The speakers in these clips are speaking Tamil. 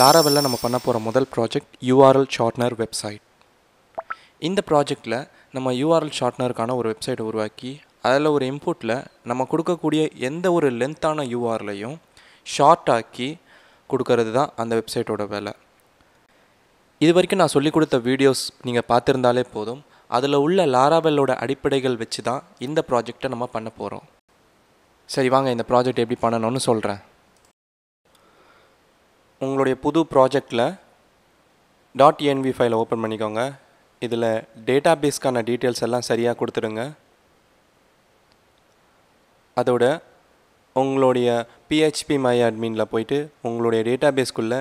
லாராவெல்ல நம்ம பண்ண போகிற முதல் ப்ராஜெக்ட் யூஆர்எல் ஷார்ட்னர் வெப்சைட் இந்த ப்ராஜெக்டில் நம்ம யூஆர்எல் ஷார்ட்னருக்கான ஒரு வெப்சைட்டை உருவாக்கி அதில் ஒரு இன்புட்டில் நம்ம கொடுக்கக்கூடிய எந்த ஒரு லென்த்தான யூஆர்லையும் ஷார்ட் ஆக்கி கொடுக்கறது தான் அந்த வெப்சைட்டோட வேலை இது வரைக்கும் நான் சொல்லிக் கொடுத்த வீடியோஸ் நீங்கள் பார்த்துருந்தாலே போதும் அதில் உள்ள லாராவெல்லோட அடிப்படைகள் வச்சு தான் இந்த ப்ராஜெக்டை நம்ம பண்ண போகிறோம் சரி வாங்க இந்த ப்ராஜெக்ட் எப்படி பண்ணணும்னு சொல்கிறேன் உங்களுடைய புது ப்ராஜெக்டில் டாட் என்வி ஃபைலை ஓப்பன் பண்ணிக்கோங்க இதில் டேட்டா பேஸ்க்கான டீட்டெயில்ஸ் எல்லாம் சரியாக கொடுத்துடுங்க அதோட உங்களுடைய பிஹெச்பி மை அட்மினில் போயிட்டு உங்களுடைய டேட்டா பேஸ்க்குள்ளே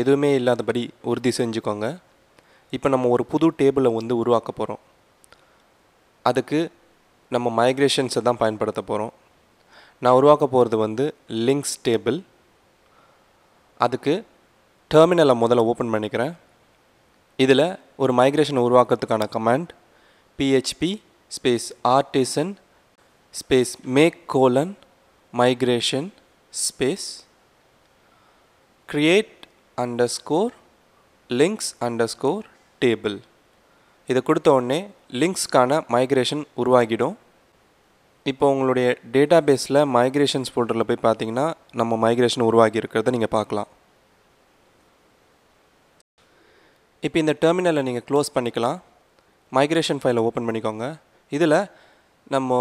எதுவுமே இல்லாதபடி உறுதி செஞ்சுக்கோங்க இப்போ நம்ம ஒரு புது டேபிளை வந்து உருவாக்க போகிறோம் அதுக்கு நம்ம மைக்ரேஷன்ஸை தான் பயன்படுத்த போகிறோம் நான் உருவாக்க போகிறது வந்து லிங்க்ஸ் டேபிள் அதுக்கு டெர்மினலை முதல்ல ஓப்பன் பண்ணிக்கிறேன் இதில் ஒரு மைக்ரேஷன் உருவாக்கிறதுக்கான command PHP space artisan space make colon migration space create underscore links underscore table இதை கொடுத்த உடனே லிங்க்ஸ்க்கான மைக்ரேஷன் உருவாகிடும் இப்போ உங்களுடைய டேட்டா பேஸில் மைக்ரேஷன்ஸ் ஃபோல்டரில் போய் பார்த்தீங்கன்னா நம்ம மைக்ரேஷன் உருவாகி இருக்கிறத நீங்கள் பார்க்கலாம் இப்போ இந்த டெர்மினலை நீங்கள் க்ளோஸ் பண்ணிக்கலாம் மைக்ரேஷன் ஃபைலை ஓப்பன் பண்ணிக்கோங்க இதில் நம்ம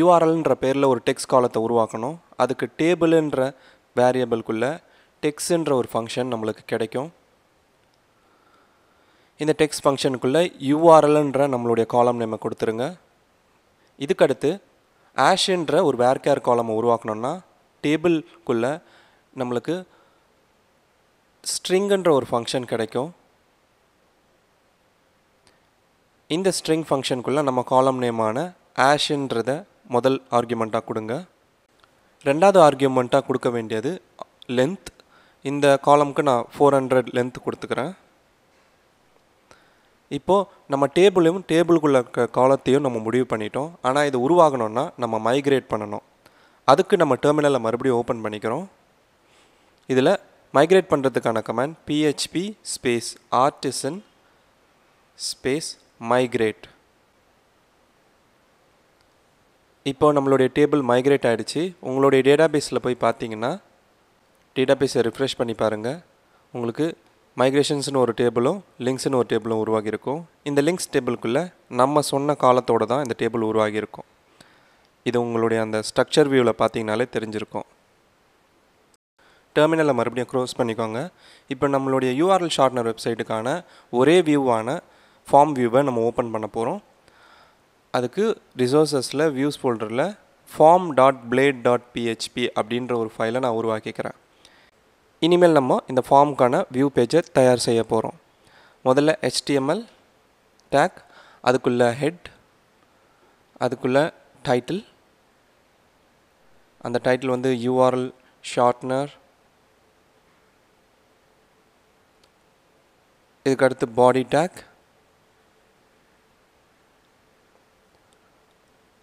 யூஆர்எல்ன்ற பேரில் ஒரு டெக்ஸ்ட் காலத்தை உருவாக்கணும் அதுக்கு டேபிளுன்ற வேரியபிள்குள்ளே டெக்ஸ்ன்ற ஒரு ஃபங்க்ஷன் நம்மளுக்கு கிடைக்கும் இந்த டெக்ஸ்ட் ஃபங்க்ஷனுக்குள்ளே யூஆர்எல்ன்ற நம்மளுடைய காலம் நம்ம கொடுத்துருங்க இதுக்கடுத்து ஆஷின்ற ஒரு வேர்கேர் காலமை உருவாக்கணும்னா டேபிள்குள்ளே நம்மளுக்கு ஸ்ட்ரிங்குன்ற ஒரு ஃபங்க்ஷன் கிடைக்கும் இந்த ஸ்ட்ரிங் ஃபங்க்ஷனுக்குள்ளே நம்ம காலம் நேமான ஆஷின்றத முதல் ஆர்கியூமெண்ட்டாக கொடுங்க ரெண்டாவது ஆர்கியூமெண்ட்டாக கொடுக்க வேண்டியது லென்த் இந்த காலமுக்கு நான் ஃபோர் ஹண்ட்ரட் லென்த் கொடுத்துக்கிறேன் இப்போது நம்ம டேபிளையும் டேபிளுக்குள்ளே இருக்க காலத்தையும் நம்ம முடிவு பண்ணிட்டோம் ஆனால் இது உருவாகணும்னா நம்ம மைக்ரேட் பண்ணணும் அதுக்கு நம்ம டெர்மினலை மறுபடியும் ஓப்பன் பண்ணிக்கிறோம் இதில் மைக்ரேட் பண்ணுறதுக்கான command PHP space artisan space migrate இப்போ நம்மளுடைய டேபிள் மைக்ரேட் ஆகிடுச்சு உங்களுடைய டேட்டாபேஸில் போய் பார்த்தீங்கன்னா டேட்டாபேஸை ரிஃப்ரெஷ் பண்ணி பாருங்கள் உங்களுக்கு மைக்ரேஷன்ஸ்னு ஒரு டேபிளும் லிங்க்ஸ்னு ஒரு டேபிளும் உருவாகியிருக்கும் இந்த லிங்க்ஸ் டேபிளுக்குள்ளே நம்ம சொன்ன காலத்தோடு தான் இந்த டேபிள் உருவாகியிருக்கும் இது உங்களுடைய அந்த ஸ்ட்ரக்சர் வியூவில் பார்த்தீங்கனாலே தெரிஞ்சிருக்கும் டெர்மினலை மறுபடியும் க்ரோஸ் பண்ணிக்கோங்க இப்போ நம்மளுடைய யூஆர்எல் ஷார்ட்னர் வெப்சைட்டுக்கான ஒரே வியூவான ஃபார்ம் வியூவை நம்ம ஓப்பன் பண்ண போகிறோம் அதுக்கு ரிசோர்ஸஸில் வியூஸ் ஃபோல்டரில் form dot blade dot PHP அப்படின்ற ஒரு ஃபைலை நான் உருவாக்கிக்கிறேன் இனிமேல் நம்ம இந்த ஃபார்முக்கான வியூ பேஜை தயார் செய்ய போகிறோம் முதல்ல ஹெச்டிஎம்எல் டேக் அதுக்குள்ளே ஹெட் அதுக்குள்ளே டைட்டில் அந்த டைட்டில் வந்து யூஆர்எல் ஷார்ட்னர் இதுக்கு அடுத்து பாடி டேக்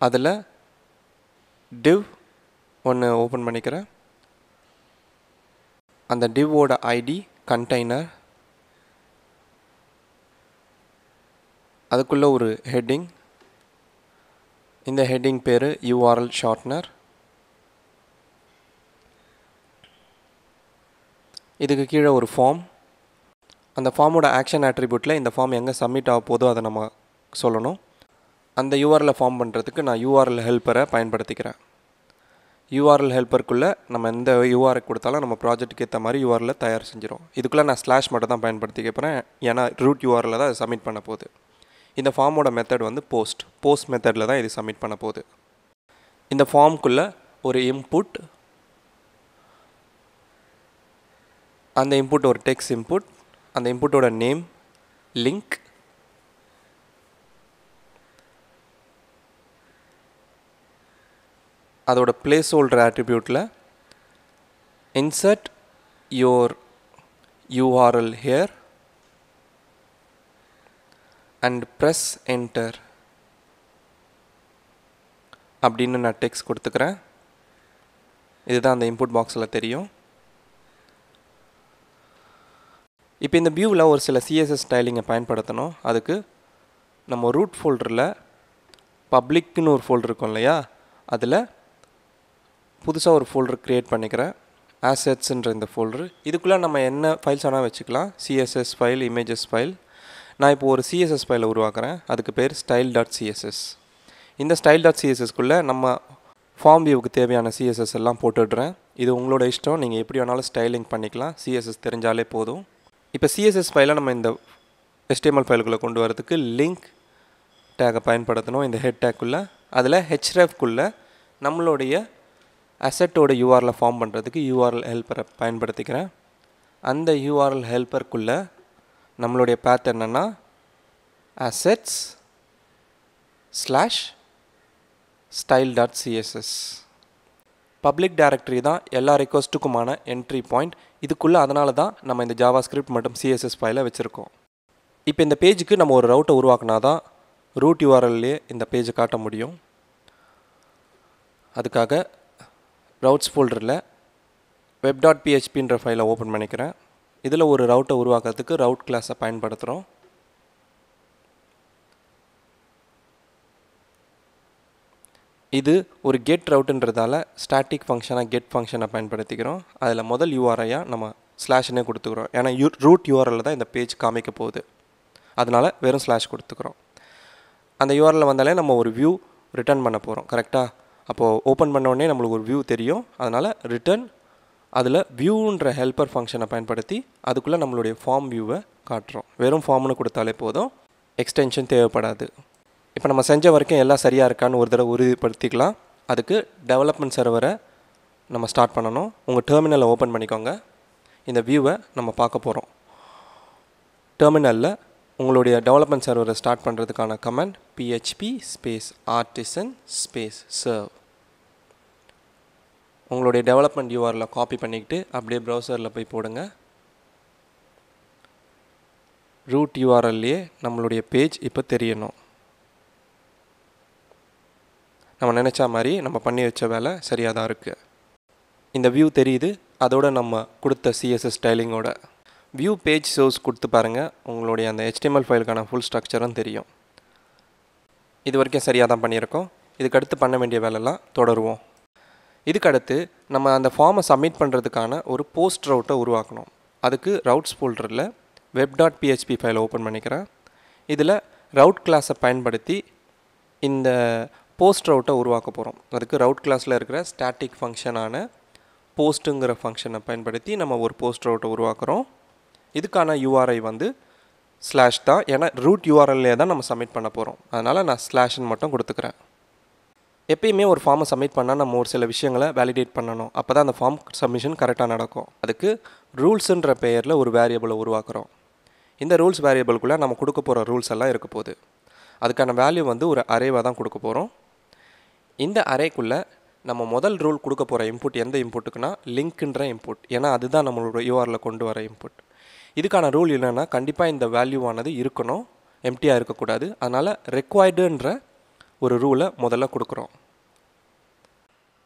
அதில் டிவ் ஒன்று ஓப்பன் பண்ணிக்கிறேன் அந்த டிவோட ஐடி கண்டெய்னர் அதுக்குள்ளே ஒரு ஹெட்டிங் இந்த ஹெட்டிங் பேர் யூஆர்எல் ஷார்ட்னர் இதுக்கு கீழே ஒரு ஃபார்ம் அந்த ஃபார்மோட ஆக்ஷன் ஆட்ரிபியூட்டில் இந்த ஃபார்ம் எங்கே சப்மிட் ஆக போதோ அதை நம்ம சொல்லணும் அந்த யூஆரில் ஃபார்ம் பண்ணுறதுக்கு நான் யூஆர்எல் ஹெல்ப்பரை பயன்படுத்திக்கிறேன் யூஆர்எல் ஹெல்ப்பருக்குள்ளே நம்ம எந்த யூஆர்ஐ கொடுத்தாலும் நம்ம ப்ராஜெக்ட்டுக்கு ஏற்ற மாதிரி யூஆரில் தயார் செஞ்சிடும் இதுக்குள்ளே நான் ஸ்லாஷ் மட்டும் தான் பயன்படுத்தி கேட்பறேன் ஏன்னா ரூட் யூஆரில் தான் சப்மிட் பண்ண போகுது இந்த ஃபார்மோட மெத்தட் வந்து போஸ்ட் போஸ்ட் மெத்தடில் தான் இது சப்மிட் பண்ண போகுது இந்த ஃபார்முக்குள்ளே ஒரு இம்புட் அந்த இம்புட் ஒரு டெக்ஸ்ட் இம்புட் அந்த இம்புட்டோட நேம் லிங்க் அதோட பிளேஸ் ஹோல்டர் ஆட்ரிபியூட்டில் insert your URL here and press enter அப்படின்னு நான் டெக்ஸ்ட் கொடுத்துக்கிறேன் இதுதான் அந்த இன்புட் பாக்ஸில் தெரியும் இப்போ இந்த வியூவில் ஒரு சில சிஎஸ்எஸ் ஸ்டைலிங்கை பயன்படுத்தணும் அதுக்கு நம்ம ரூட் ஃபோல்டரில் பப்ளிக்னு ஒரு ஃபோல்டர் இருக்கும் இல்லையா அதில் புதுசாக ஒரு ஃபோல்டர் க்ரியேட் பண்ணிக்கிறேன் ஆசட்ஸுன்ற இந்த ஃபோல்டரு இதுக்குள்ளே நம்ம என்ன ஃபைல்ஸ் ஆனால் வச்சுக்கலாம் சிஎஸ்எஸ் ஃபைல் இமேஜஸ் ஃபைல் நான் இப்போ ஒரு சிஎஸ்எஸ் ஃபைலை உருவாக்குறேன் அதுக்கு பேர் ஸ்டைல் டாட் சிஎஸ்எஸ் இந்த ஸ்டைல் டாட் சிஎஸ்எஸ்க்குள்ளே நம்ம ஃபார்ம் வியூவுக்கு தேவையான சிஎஸ்எஸ் எல்லாம் போட்டுடுறேன் இது உங்களோட இஷ்டம் நீங்கள் எப்படி வேணாலும் ஸ்டைலிங் பண்ணிக்கலாம் சிஎஸ்எஸ் தெரிஞ்சாலே போதும் இப்போ சிஎஸ்எஸ் ஃபைலை நம்ம இந்த எஸ்டிஎம்எல் ஃபைலுக்குள்ளே கொண்டு வரதுக்கு லிங்க் டேக்கை பயன்படுத்தணும் இந்த ஹெட் டேக்குள்ளே அதில் ஹெச்ரேஃப்குள்ளே நம்மளுடைய அசட்டோட யூஆரில் ஃபார்ம் பண்ணுறதுக்கு யூஆர்எல் ஹெல்ப்பரை பயன்படுத்திக்கிறேன் அந்த யூஆர்எல் ஹெல்ப்பருக்குள்ளே நம்மளுடைய பேத் என்னென்னா assets slash style dot CSS public directory தான் எல்லா ரிக்வஸ்ட்டுக்குமான என்ட்ரி பாயிண்ட் இதுக்குள்ளே அதனால தான் நம்ம இந்த ஜாவா ஸ்கிரிப்ட் மற்றும் சிஎஸ்எஸ் ஃபைலை வச்சுருக்கோம் இப்போ இந்த பேஜுக்கு நம்ம ஒரு ரவுட்டை உருவாக்கினா தான் ரூட் யூஆர்எல்லே இந்த பேஜை காட்ட முடியும் அதுக்காக ரவுட்ஸ் ஃபோல்டரில் வெப் டாட் பிஹெச்பின்ற ஃபைலை ஓப்பன் பண்ணிக்கிறேன் இதில் ஒரு ரவுட்டை உருவாக்கிறதுக்கு ரவுட் கிளாஸை பயன்படுத்துகிறோம் இது ஒரு கெட் ரவுட்டுன்றதால ஸ்டாட்டிக் ஃபங்க்ஷனாக கெட் ஃபங்க்ஷனை பயன்படுத்திக்கிறோம் அதில் முதல் யூஆர்ஐயாக நம்ம ஸ்லாஷ்னே கொடுத்துக்கிறோம் ஏன்னா யூ ரூட் யூஆர்எல் தான் இந்த பேஜ் காமிக்க போகுது அதனால் வெறும் ஸ்லாஷ் கொடுத்துக்கிறோம் அந்த யூஆர்எல் வந்தாலே நம்ம ஒரு வியூ ரிட்டர்ன் பண்ண போகிறோம் கரெக்டாக அப்போது ஓப்பன் பண்ணோடனே நம்மளுக்கு ஒரு வியூ தெரியும் அதனால் ரிட்டர்ன் அதில் வியூன்ற ஹெல்ப்பர் ஃபங்க்ஷனை பயன்படுத்தி அதுக்குள்ளே நம்மளுடைய ஃபார்ம் வியூவை காட்டுறோம் வெறும் ஃபார்ம்னு கொடுத்தாலே போதும் எக்ஸ்டென்ஷன் தேவைப்படாது இப்போ நம்ம செஞ்ச வரைக்கும் எல்லாம் சரியாக இருக்கான்னு ஒரு தடவை உறுதிப்படுத்திக்கலாம் அதுக்கு டெவலப்மெண்ட் சர்வரை நம்ம ஸ்டார்ட் பண்ணணும் உங்கள் டெர்மினலை ஓப்பன் பண்ணிக்கோங்க இந்த வியூவை நம்ம பார்க்க போகிறோம் டெர்மினலில் உங்களுடைய டெவலப்மெண்ட் சர்வரை ஸ்டார்ட் பண்ணுறதுக்கான command PHP space artisan space serve உங்களுடைய டெவலப்மெண்ட் யூஆரில் காப்பி பண்ணிக்கிட்டு அப்படியே ப்ரௌசரில் போய் போடுங்க ரூட் யூஆர்எல்லையே நம்மளுடைய பேஜ் இப்போ தெரியணும் நம்ம நினச்சா மாதிரி நம்ம பண்ணி வச்ச வேலை சரியாக தான் இருக்குது இந்த வியூ தெரியுது அதோடு நம்ம கொடுத்த சிஎஸ்எஸ் ஸ்டைலிங்கோட வியூ பேஜ் சோர்ஸ் கொடுத்து பாருங்கள் உங்களுடைய அந்த ஹெச்டிஎம்எல் ஃபைலுக்கான ஃபுல் ஸ்ட்ரக்சரும் தெரியும் இது வரைக்கும் சரியாக தான் பண்ணியிருக்கோம் இதுக்கடுத்து பண்ண வேண்டிய வேலைலாம் தொடருவோம் இதுக்கடுத்து நம்ம அந்த ஃபார்மை சப்மிட் பண்ணுறதுக்கான ஒரு போஸ்ட் ரவுட்டை உருவாக்கணும் அதுக்கு ரவுட்ஸ் ஃபோல்டரில் வெப் டாட் பிஹெச்பி ஃபைலை ஓப்பன் பண்ணிக்கிறேன் இதில் ரவுட் கிளாஸை பயன்படுத்தி இந்த போஸ்ட் ரவுட்டை உருவாக்க போகிறோம் அதுக்கு ரவுட் கிளாஸில் இருக்கிற ஸ்டாட்டிக் ஃபங்க்ஷனான போஸ்ட்டுங்கிற ஃபங்க்ஷனை பயன்படுத்தி நம்ம ஒரு போஸ்ட் ரவுட்டை உருவாக்குறோம் இதுக்கான யூஆர்ஐ வந்து ஸ்லாஷ் தான் ஏன்னா ரூட் யூஆர்எல்லே தான் நம்ம சப்மிட் பண்ண போகிறோம் அதனால் நான் ஸ்லாஷ்ன்னு மட்டும் கொடுத்துக்கிறேன் எப்பயுமே ஒரு ஃபார்மை சப்மிட் பண்ணால் நம்ம ஒரு சில விஷயங்களை வேலிடேட் பண்ணணும் அப்போ தான் அந்த ஃபார்ம் சப்மிஷன் கரெக்டாக நடக்கும் அதுக்கு ரூல்ஸுன்ற பெயரில் ஒரு வேரியபிளை உருவாக்குறோம் இந்த ரூல்ஸ் வேரியபிள்குள்ளே நம்ம கொடுக்க போகிற ரூல்ஸ் எல்லாம் இருக்க போகுது அதுக்கான வேல்யூ வந்து ஒரு அரேவாக தான் கொடுக்க போகிறோம் இந்த அரேக்குள்ளே நம்ம முதல் ரூல் கொடுக்க போகிற இன்புட் எந்த இன்புட்டுக்குன்னா லிங்க்குன்ற இன்புட் ஏன்னா அதுதான் நம்மளோட யூஆரில் கொண்டு வர இன்புட் இதுக்கான ரூல் என்னென்னா கண்டிப்பாக இந்த வேல்யூவானது இருக்கணும் எம்டியாக இருக்கக்கூடாது அதனால் ரெக்வயர்டுன்ற ஒரு ரூலை முதல்ல கொடுக்குறோம்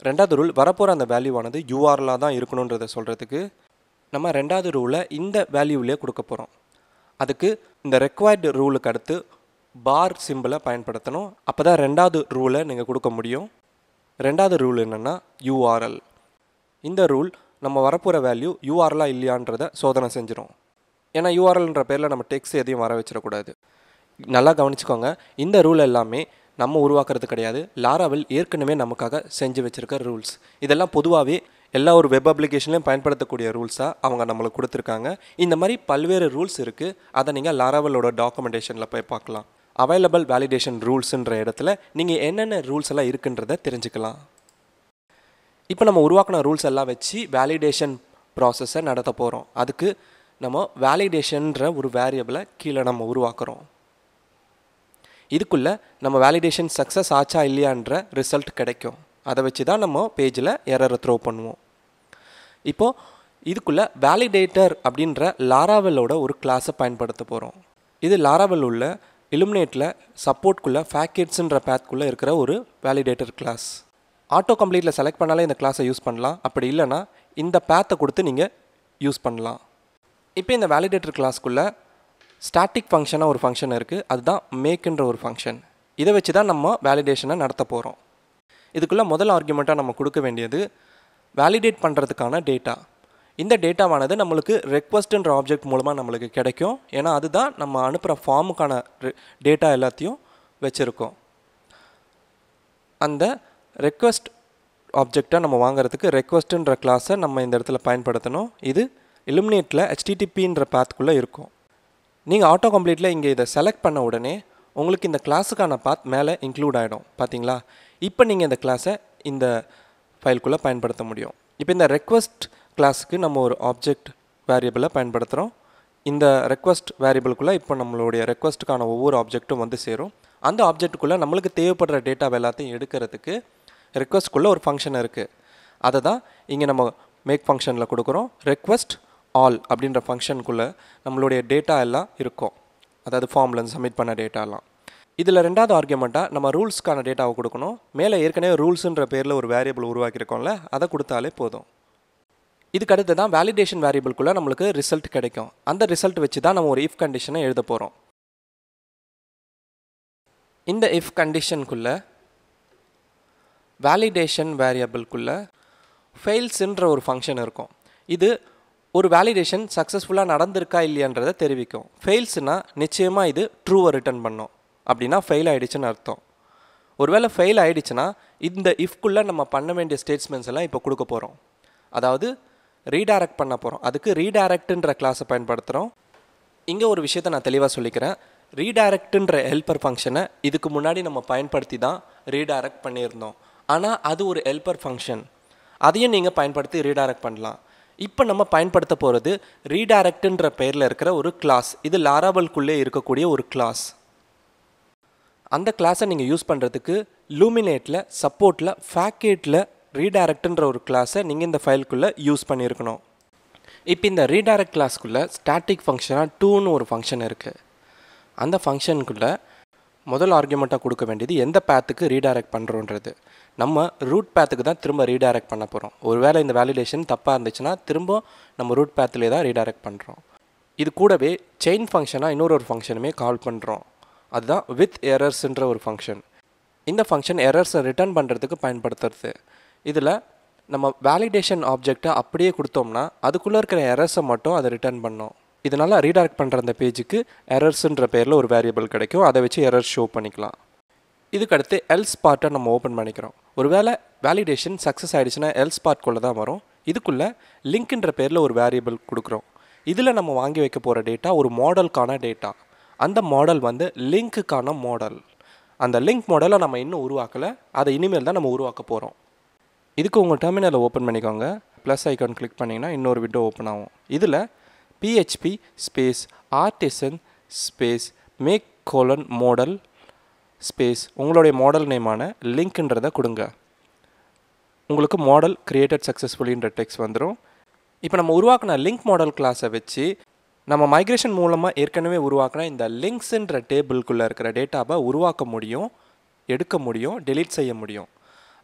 ரெண்டாவது ரூல் வரப்போகிற அந்த வேல்யூவானது யூஆர்லாக தான் இருக்கணுன்றதை சொல்கிறதுக்கு நம்ம ரெண்டாவது ரூலை இந்த வேல்யூவிலே கொடுக்க போகிறோம் அதுக்கு இந்த ரெக்வயர்டு ரூலுக்கு அடுத்து பார் சிம்பிளை பயன்படுத்தணும் அப்போ தான் ரெண்டாவது ரூலை நீங்கள் கொடுக்க முடியும் ரெண்டாவது ரூல் என்னென்னா யூஆர்எல் இந்த ரூல் நம்ம வரப்போகிற வேல்யூ யூஆர்லாம் இல்லையான்றதை சோதனை செஞ்சிடும் ஏன்னா யூஆர்எல்ன்ற பேரில் நம்ம டெக்ஸ்ட் எதையும் வர வச்சிடக்கூடாது நல்லா கவனிச்சுக்கோங்க இந்த ரூல் எல்லாமே நம்ம உருவாக்குறது கிடையாது லாராவில் ஏற்கனவே நமக்காக செஞ்சு வச்சுருக்க ரூல்ஸ் இதெல்லாம் பொதுவாகவே எல்லா ஒரு வெப் அப்ளிகேஷன்லையும் பயன்படுத்தக்கூடிய ரூல்ஸாக அவங்க நம்மளுக்கு கொடுத்துருக்காங்க இந்த மாதிரி பல்வேறு ரூல்ஸ் இருக்குது அதை நீங்கள் லாராவலோட டாக்குமெண்டேஷனில் போய் பார்க்கலாம் அவைலபிள் வேலிடேஷன் ரூல்ஸுன்ற இடத்துல நீங்கள் என்னென்ன ரூல்ஸ் எல்லாம் இருக்குன்றத தெரிஞ்சுக்கலாம் இப்போ நம்ம உருவாக்கின ரூல்ஸ் எல்லாம் வச்சு வேலிடேஷன் ப்ராசஸை நடத்த போகிறோம் அதுக்கு நம்ம வேலிடேஷன்ற ஒரு வேரியபிளை கீழே நம்ம உருவாக்குறோம் இதுக்குள்ளே நம்ம வேலிடேஷன் சக்ஸஸ் ஆச்சா இல்லையான்ற ரிசல்ட் கிடைக்கும் அதை வச்சு தான் நம்ம பேஜில் எரரை த்ரோ பண்ணுவோம் இப்போது இதுக்குள்ளே வேலிடேட்டர் அப்படின்ற லாராவெல்லோட ஒரு கிளாஸை பயன்படுத்த போகிறோம் இது லாராவெல் உள்ள இலுமினேட்டில் சப்போர்ட்குள்ளே ஃபேக்கெட்ஸுன்ற பேத்குள்ளே இருக்கிற ஒரு வேலிடேட்டர் கிளாஸ் ஆட்டோ கம்ப்ளீட்டில் செலக்ட் பண்ணாலே இந்த கிளாஸை யூஸ் பண்ணலாம் அப்படி இல்லைனா இந்த பேத்தை கொடுத்து நீங்கள் யூஸ் பண்ணலாம் இப்போ இந்த வேலிடேட்டர் கிளாஸ்க்குள்ளே ஸ்டாட்டிக் ஃபங்க்ஷனாக ஒரு ஃபங்க்ஷன் இருக்குது அதுதான் மேக்குன்ற ஒரு ஃபங்க்ஷன் இதை வச்சு தான் நம்ம வேலிடேஷனை நடத்த போகிறோம் இதுக்குள்ளே முதல் ஆர்குமெண்ட்டாக நம்ம கொடுக்க வேண்டியது வேலிடேட் பண்ணுறதுக்கான டேட்டா இந்த டேட்டாவானது நம்மளுக்கு ரெக்வஸ்ட்டுன்ற ஆப்ஜெக்ட் மூலமாக நம்மளுக்கு கிடைக்கும் ஏன்னா அதுதான் நம்ம அனுப்புகிற ஃபார்முக்கான டேட்டா எல்லாத்தையும் வச்சுருக்கோம் அந்த ரெக்வஸ்ட் ஆப்ஜெக்டாக நம்ம வாங்குறதுக்கு ரெக்வஸ்ட்டுன்ற கிளாஸை நம்ம இந்த இடத்துல பயன்படுத்தணும் இது இலுமினேட்டில் ஹெச்டிடிபின்ற பாத்துக்குள்ளே இருக்கும் நீங்கள் ஆட்டோ கம்ப்ளீட்டில் இங்கே இதை செலக்ட் பண்ண உடனே உங்களுக்கு இந்த கிளாஸுக்கான பாத் மேலே இன்க்ளூட் ஆகிடும் பார்த்தீங்களா இப்போ நீங்கள் இந்த கிளாஸை இந்த ஃபைல்குள்ளே பயன்படுத்த முடியும் இப்போ இந்த ரெக்வஸ்ட் கிளாஸுக்கு நம்ம ஒரு ஆப்ஜெக்ட் வேரியபிளை பயன்படுத்துகிறோம் இந்த ரெக்வஸ்ட் வேரியபிளுக்குள்ளே இப்போ நம்மளுடைய ரெக்வஸ்ட்டுக்கான ஒவ்வொரு ஆப்ஜெக்ட்டும் வந்து சேரும் அந்த ஆப்ஜெக்ட்டுக்குள்ளே நம்மளுக்கு தேவைப்படுற டேட்டா எல்லாத்தையும் எடுக்கிறதுக்கு ரெக்வஸ்ட்குள்ளே ஒரு ஃபங்க்ஷன் இருக்குது அதை தான் இங்கே நம்ம மேக் ஃபங்க்ஷனில் கொடுக்குறோம் ரெக்வஸ்ட் ஆல் அப்படின்ற ஃபங்க்ஷனுக்குள்ளே நம்மளுடைய டேட்டா எல்லாம் இருக்கும் அதாவது ஃபார்மில் சப்மிட் பண்ண டேட்டாலாம் இதில் ரெண்டாவது ஆர்கியூமெண்ட்டாக நம்ம ரூல்ஸ்க்கான டேட்டாவை கொடுக்கணும் மேலே ஏற்கனவே ரூல்ஸுன்ற பேரில் ஒரு வேரியபிள் உருவாக்கியிருக்கோம்ல அதை கொடுத்தாலே போதும் இதுக்கு அடுத்து தான் வேலிடேஷன் வேரியபிள்குள்ளே நம்மளுக்கு ரிசல்ட் கிடைக்கும் அந்த ரிசல்ட் வச்சு தான் நம்ம ஒரு இஃப் கண்டிஷனை எழுத போகிறோம் இந்த இஃப் கண்டிஷனுக்குள்ளே வேலிடேஷன் வேரியபிள்குள்ளே ஃபெயில்ஸுன்ற ஒரு ஃபங்க்ஷன் இருக்கும் இது ஒரு வேலிடேஷன் சக்ஸஸ்ஃபுல்லாக நடந்திருக்கா இல்லையன்றதை தெரிவிக்கும் ஃபெயில்ஸ்னால் நிச்சயமாக இது ட்ரூவை ரிட்டர்ன் பண்ணும் அப்படின்னா ஃபெயில் ஆகிடுச்சுன்னு அர்த்தம் ஒருவேளை ஃபெயில் ஆகிடுச்சுன்னா இந்த இஃப்குள்ளே நம்ம பண்ண வேண்டிய ஸ்டேட்ஸ்மெண்ட்ஸ் எல்லாம் இப்போ கொடுக்க போகிறோம் அதாவது ரீடைரக்ட் பண்ண போகிறோம் அதுக்கு ரீடைரக்டுன்ற கிளாஸை பயன்படுத்துகிறோம் இங்கே ஒரு விஷயத்தை நான் தெளிவாக சொல்லிக்கிறேன் ரீடைரக்டுன்ற ஹெல்பர் ஃபங்க்ஷனை இதுக்கு முன்னாடி நம்ம பயன்படுத்தி தான் ரீடைரக்ட் பண்ணியிருந்தோம் ஆனால் அது ஒரு ஹெல்பர் ஃபங்க்ஷன் அதையும் நீங்கள் பயன்படுத்தி ரீடைரக்ட் பண்ணலாம் இப்போ நம்ம பயன்படுத்த போகிறது ரீடைரக்டுன்ற பெயரில் இருக்கிற ஒரு கிளாஸ் இது லாராவல்குள்ளே இருக்கக்கூடிய ஒரு கிளாஸ் அந்த கிளாஸை நீங்கள் யூஸ் பண்ணுறதுக்கு லூமினேட்டில் சப்போர்ட்டில் ஃபேக்கேட்டில் ரீடைரக்டுன்ற ஒரு கிளாஸை நீங்கள் இந்த ஃபைலுக்குள்ளே யூஸ் பண்ணியிருக்கணும் இப்போ இந்த ரீடைரக்ட் கிளாஸ்க்குள்ளே ஸ்டாட்டிக் ஃபங்க்ஷனாக டூன்னு ஒரு ஃபங்க்ஷன் இருக்குது அந்த ஃபங்க்ஷனுக்குள்ளே முதல் ஆர்குமெண்ட்டாக கொடுக்க வேண்டியது எந்த பேத்துக்கு ரீடைரக்ட் பண்ணுறோன்றது நம்ம ரூட் பேத்துக்கு தான் திரும்ப ரீடைரக்ட் பண்ண போகிறோம் ஒரு வேளை இந்த வேலிடேஷன் தப்பாக இருந்துச்சுன்னா திரும்ப நம்ம ரூட் பேத்துலேயே தான் ரீடைரக்ட் பண்ணுறோம் இது கூடவே செயின் ஃபங்க்ஷனாக இன்னொரு ஒரு ஃபங்க்ஷனுமே கால் பண்ணுறோம் அதுதான் வித் எரர்ஸ்ன்ற ஒரு ஃபங்க்ஷன் இந்த ஃபங்க்ஷன் எரர்ஸை ரிட்டர்ன் பண்ணுறதுக்கு பயன்படுத்துறது இதில் நம்ம வேலிடேஷன் ஆப்ஜெக்டை அப்படியே கொடுத்தோம்னா அதுக்குள்ளே இருக்கிற எரர்ஸை மட்டும் அதை ரிட்டர்ன் பண்ணோம் இதனால் ரீடைரக்ட் பண்ணுற அந்த பேஜுக்கு எரர்ஸுன்ற பேரில் ஒரு வேரியபிள் கிடைக்கும் அதை வச்சு எரர் ஷோ பண்ணிக்கலாம் இதுக்கடுத்து எல்ஸ் பார்ட்டை நம்ம ஓப்பன் பண்ணிக்கிறோம் ஒரு வேலை வேலிடேஷன் சக்ஸஸ் ஆகிடுச்சுன்னா எல்ஸ் பார்ட்குள்ளே தான் வரும் இதுக்குள்ளே லிங்க்ன்ற பேரில் ஒரு வேரியபிள் கொடுக்குறோம் இதில் நம்ம வாங்கி வைக்க போகிற டேட்டா ஒரு மாடலுக்கான டேட்டா அந்த மாடல் வந்து லிங்க்குக்கான மாடல் அந்த லிங்க் மாடலை நம்ம இன்னும் உருவாக்கலை அதை இனிமேல் தான் நம்ம உருவாக்க போகிறோம் இதுக்கு உங்கள் டெர்மினலை ஓப்பன் பண்ணிக்கோங்க ப்ளஸ் ஐக்கான் கிளிக் பண்ணிங்கன்னா இன்னொரு விண்டோ ஓப்பன் ஆகும் இதில் php space artisan space make colon model space உங்களுடைய மாடல் நேமான லிங்க்ன்றதை கொடுங்க உங்களுக்கு மாடல் successfully சக்ஸஸ்ஃபுல்லின்ற text வந்துடும் இப்போ நம்ம உருவாக்குனா லிங்க் மாடல் class வச்சு நம்ம மைக்ரேஷன் மூலமாக ஏற்கனவே உருவாக்குனா இந்த லிங்க்ஸுன்ற டேபிள்குள்ளே இருக்கிற டேட்டாவை உருவாக்க முடியும் எடுக்க முடியும் டெலீட் செய்ய முடியும்